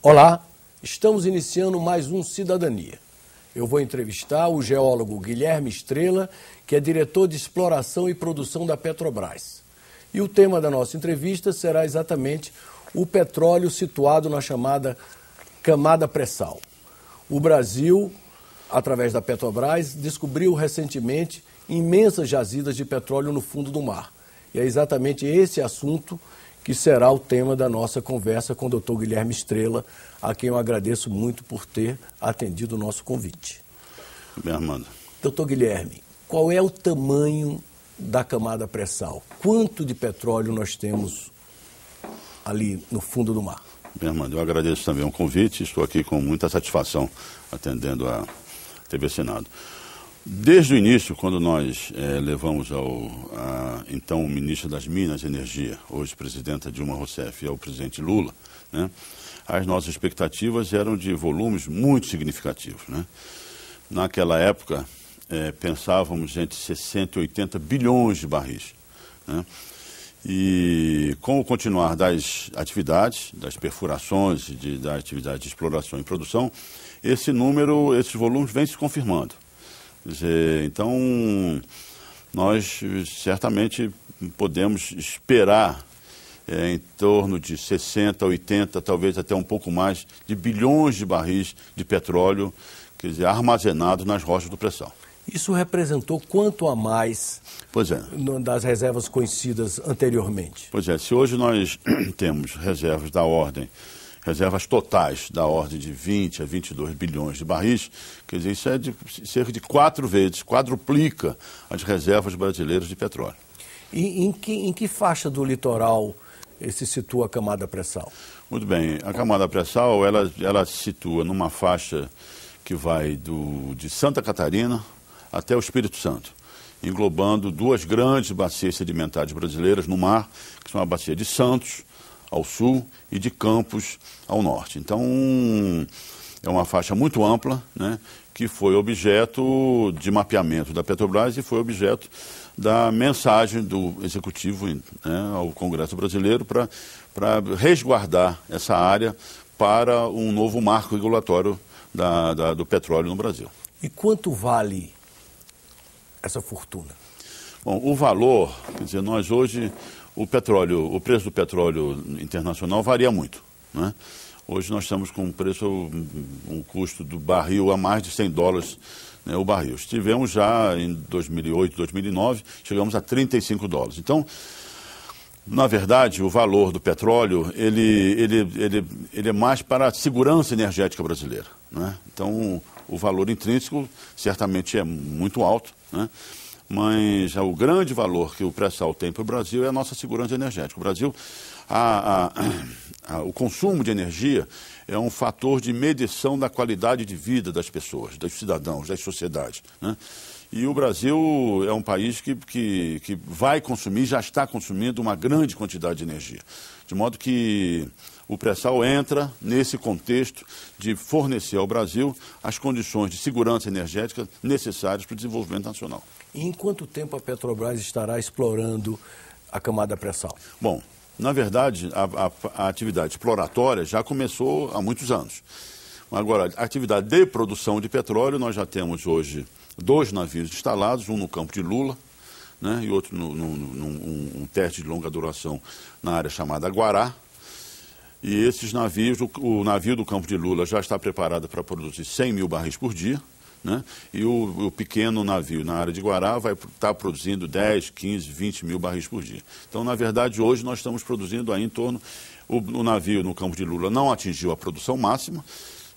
Olá, estamos iniciando mais um Cidadania. Eu vou entrevistar o geólogo Guilherme Estrela, que é diretor de exploração e produção da Petrobras. E o tema da nossa entrevista será exatamente o petróleo situado na chamada camada pré-sal. O Brasil, através da Petrobras, descobriu recentemente imensas jazidas de petróleo no fundo do mar. E é exatamente esse assunto que será o tema da nossa conversa com o doutor Guilherme Estrela, a quem eu agradeço muito por ter atendido o nosso convite. Bem, Armando. Doutor Guilherme, qual é o tamanho da camada pré-sal? Quanto de petróleo nós temos ali no fundo do mar? Bem, Armando, eu agradeço também o convite. Estou aqui com muita satisfação atendendo a TV Senado. Desde o início, quando nós é, levamos ao a, então o ministro das Minas e Energia, hoje presidenta Dilma Rousseff, e ao presidente Lula, né, as nossas expectativas eram de volumes muito significativos. Né? Naquela época, é, pensávamos entre 60 e 80 bilhões de barris. Né? E com o continuar das atividades, das perfurações, de, da atividade de exploração e produção, esse número, esses volumes vêm se confirmando então, nós certamente podemos esperar é, em torno de 60, 80, talvez até um pouco mais, de bilhões de barris de petróleo quer dizer, armazenados nas rochas do pré-sal. Isso representou quanto a mais pois é. das reservas conhecidas anteriormente? Pois é, se hoje nós temos reservas da ordem reservas totais da ordem de 20 a 22 bilhões de barris, quer dizer, isso é de cerca de quatro vezes, quadruplica as reservas brasileiras de petróleo. E em que, em que faixa do litoral se situa a camada pré-sal? Muito bem, a camada pré-sal ela, ela se situa numa faixa que vai do, de Santa Catarina até o Espírito Santo englobando duas grandes bacias sedimentares brasileiras no mar, que são a bacia de Santos ao sul e de Campos ao norte. Então, é uma faixa muito ampla, né, que foi objeto de mapeamento da Petrobras e foi objeto da mensagem do Executivo né, ao Congresso Brasileiro para resguardar essa área para um novo marco regulatório da, da, do petróleo no Brasil. E quanto vale essa fortuna? Bom, o valor, quer dizer, nós hoje o petróleo, o preço do petróleo internacional varia muito. Né? Hoje nós estamos com um preço, um custo do barril a mais de 100 dólares né, o barril. Estivemos já em 2008, 2009, chegamos a 35 dólares. Então, na verdade, o valor do petróleo ele, ele, ele, ele é mais para a segurança energética brasileira. Né? Então, o valor intrínseco certamente é muito alto. Né? mas é o grande valor que o pré-sal tem para o Brasil é a nossa segurança energética. O Brasil, a, a, a, o consumo de energia é um fator de medição da qualidade de vida das pessoas, dos cidadãos, das sociedades. Né? E o Brasil é um país que, que, que vai consumir, já está consumindo uma grande quantidade de energia. De modo que o pré-sal entra nesse contexto de fornecer ao Brasil as condições de segurança energética necessárias para o desenvolvimento nacional. E em quanto tempo a Petrobras estará explorando a camada pré-sal? Bom, na verdade, a, a, a atividade exploratória já começou há muitos anos. Agora, a atividade de produção de petróleo, nós já temos hoje dois navios instalados, um no campo de Lula né, e outro num teste de longa duração na área chamada Guará. E esses navios, o, o navio do campo de Lula já está preparado para produzir 100 mil barris por dia. Né? E o, o, pequeno navio na área de Guará vai estar tá produzindo 10, 15, 20 mil barris por dia. Então, na verdade, hoje nós estamos produzindo aí em torno. O, o navio no campo de Lula não atingiu a produção máxima,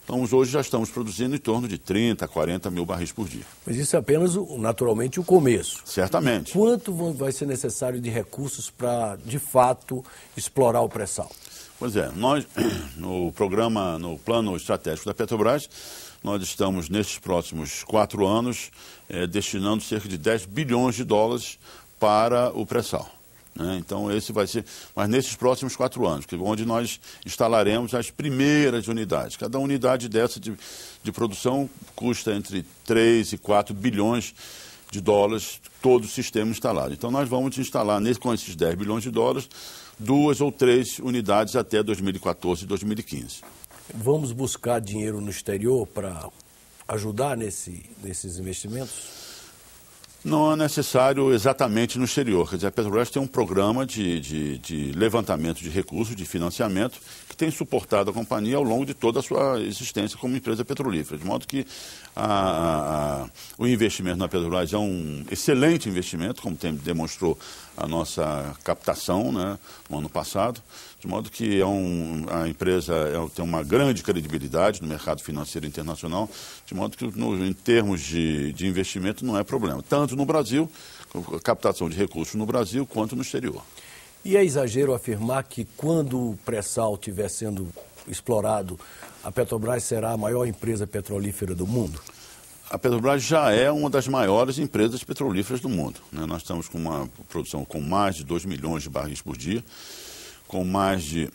então, hoje já estamos produzindo em torno de 30, 40 mil barris por dia. Mas isso é apenas, naturalmente, o começo. Certamente. Quanto vai ser necessário de recursos para, de fato, explorar o pré-sal? Pois é, nós, no programa, no plano estratégico da Petrobras, nós estamos, nesses próximos quatro anos, eh, destinando cerca de 10 bilhões de dólares para o pré-sal. Né? Então, esse vai ser, mas nesses próximos quatro anos, que, onde nós instalaremos as primeiras unidades. Cada unidade dessa de, de produção custa entre 3 e 4 bilhões de dólares todo o sistema instalado. Então, nós vamos instalar, nesse, com esses 10 bilhões de dólares, duas ou três unidades até 2014 e 2015. Vamos buscar dinheiro no exterior para ajudar nesse, nesses investimentos? não é necessário exatamente no exterior. Quer dizer, a Petrobras tem um programa de, de, de, levantamento de recursos, de financiamento, que tem suportado a companhia ao longo de toda a sua existência como empresa petrolífera. De modo que a, a, o investimento na Petrobras é um excelente investimento, como tem, demonstrou a nossa captação né, no ano passado, de modo que é um, a empresa é, tem uma grande credibilidade no mercado financeiro internacional, de modo que no, em termos de, de investimento não é problema, tanto no Brasil, captação de recursos no Brasil, quanto no exterior. E é exagero afirmar que quando o pré-sal estiver sendo explorado, a Petrobras será a maior empresa petrolífera do mundo? A Petrobras já é uma das maiores empresas petrolíferas do mundo. Né? Nós estamos com uma produção com mais de 2 milhões de barris por dia, com mais de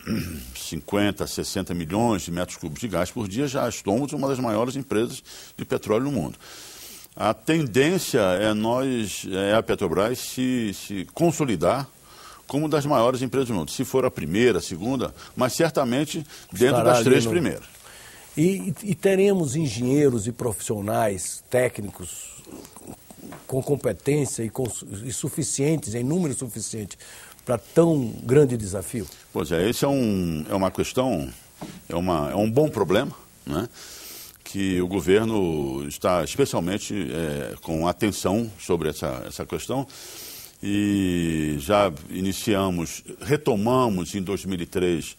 50, 60 milhões de metros cúbicos de gás por dia, já estamos uma das maiores empresas de petróleo no mundo. A tendência é nós, é a Petrobras se, se consolidar como uma das maiores empresas do mundo. Se for a primeira, a segunda, mas certamente dentro Estará das três no... primeiras. E, e teremos engenheiros e profissionais técnicos com competência e, com, e suficientes, em número suficiente, para tão grande desafio? Pois é, esse é, um, é uma questão, é, uma, é um bom problema, né? que o governo está especialmente é, com atenção sobre essa, essa questão e já iniciamos, retomamos em 2003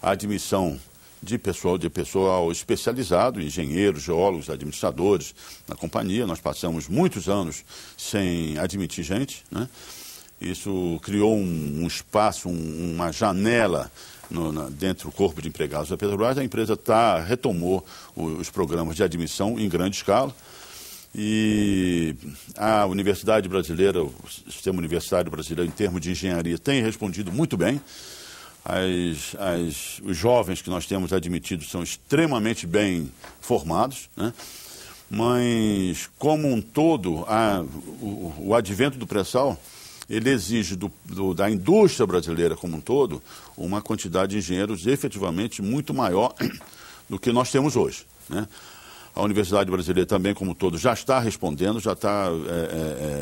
a admissão de pessoal, de pessoal especializado, engenheiros, geólogos, administradores na companhia. Nós passamos muitos anos sem admitir gente. Né? Isso criou um, um espaço, um, uma janela no, na, dentro do corpo de empregados da Petrobras. A empresa tá, retomou os programas de admissão em grande escala. E a Universidade Brasileira, o sistema universitário brasileiro, em termos de engenharia, tem respondido muito bem as, as, os jovens que nós temos admitido são extremamente bem formados, né? mas como um todo, a, o, o, advento do pré-sal ele exige do, do, da indústria brasileira como um todo uma quantidade de engenheiros efetivamente muito maior do que nós temos hoje. Né? A Universidade Brasileira também, como todo, já está respondendo, já está é,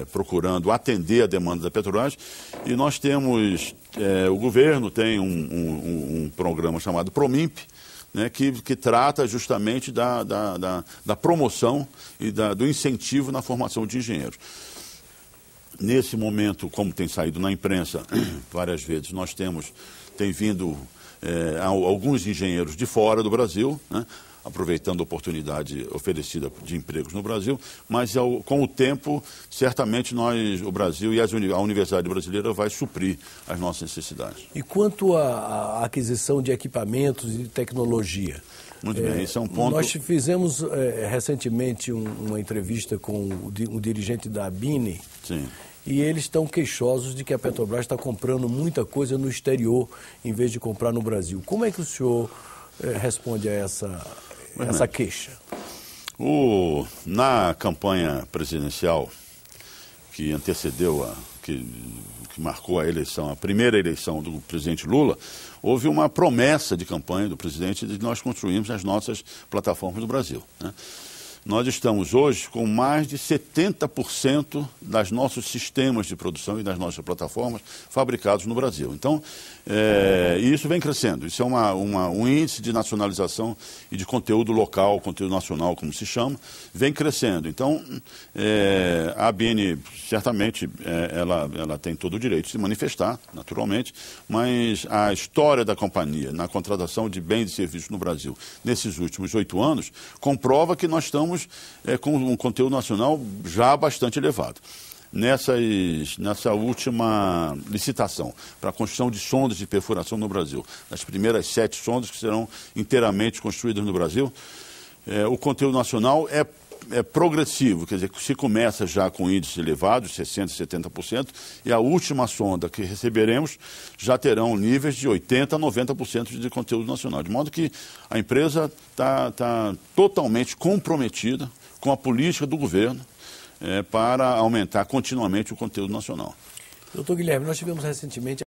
é, é, procurando atender a demanda da Petrobras. E nós temos, é, o governo tem um, um, um programa chamado Promimp, né, que, que, trata justamente da, da, da, da promoção e do incentivo na formação de engenheiros. Nesse momento, como tem saído na imprensa várias vezes, nós temos, tem vindo é, alguns engenheiros de fora do Brasil, né, aproveitando a oportunidade oferecida de empregos no Brasil, mas com o tempo, certamente nós, o Brasil e a Universidade Brasileira vai suprir as nossas necessidades. E quanto à aquisição de equipamentos e de tecnologia? Muito bem, isso é, é um ponto. Nós fizemos é, recentemente um, uma entrevista com o, dirigente da Abine. Sim. E eles estão queixosos de que a Petrobras está comprando muita coisa no exterior em vez de comprar no Brasil. Como é que o senhor é, responde a essa mas essa queixa. O, na campanha presidencial que antecedeu a. Que, que marcou a eleição, a primeira eleição do presidente Lula, houve uma promessa de campanha do presidente de nós construímos as nossas plataformas do Brasil. Né? nós estamos hoje com mais de 70% dos nossos sistemas de produção e das nossas plataformas fabricados no Brasil. Então, é, e isso vem crescendo. Isso é uma, uma, um índice de nacionalização e de conteúdo local, conteúdo nacional, como se chama, vem crescendo. Então, é, a ABN, certamente, é, ela, ela tem todo o direito de se manifestar, naturalmente, mas a história da companhia na contratação de bens e serviços no Brasil nesses últimos oito anos comprova que nós estamos é, com um conteúdo nacional já bastante elevado. Nessas, nessa última licitação para a construção de sondas de perfuração no Brasil, nas primeiras sete sondas que serão inteiramente construídas no Brasil, é, o conteúdo nacional é é progressivo, quer dizer, se começa já com índices elevados, 60%, 70%, e a última sonda que receberemos já terão níveis de 80% a 90% de conteúdo nacional. De modo que a empresa está tá totalmente comprometida com a política do governo é, para aumentar continuamente o conteúdo nacional. Doutor Guilherme, nós tivemos recentemente.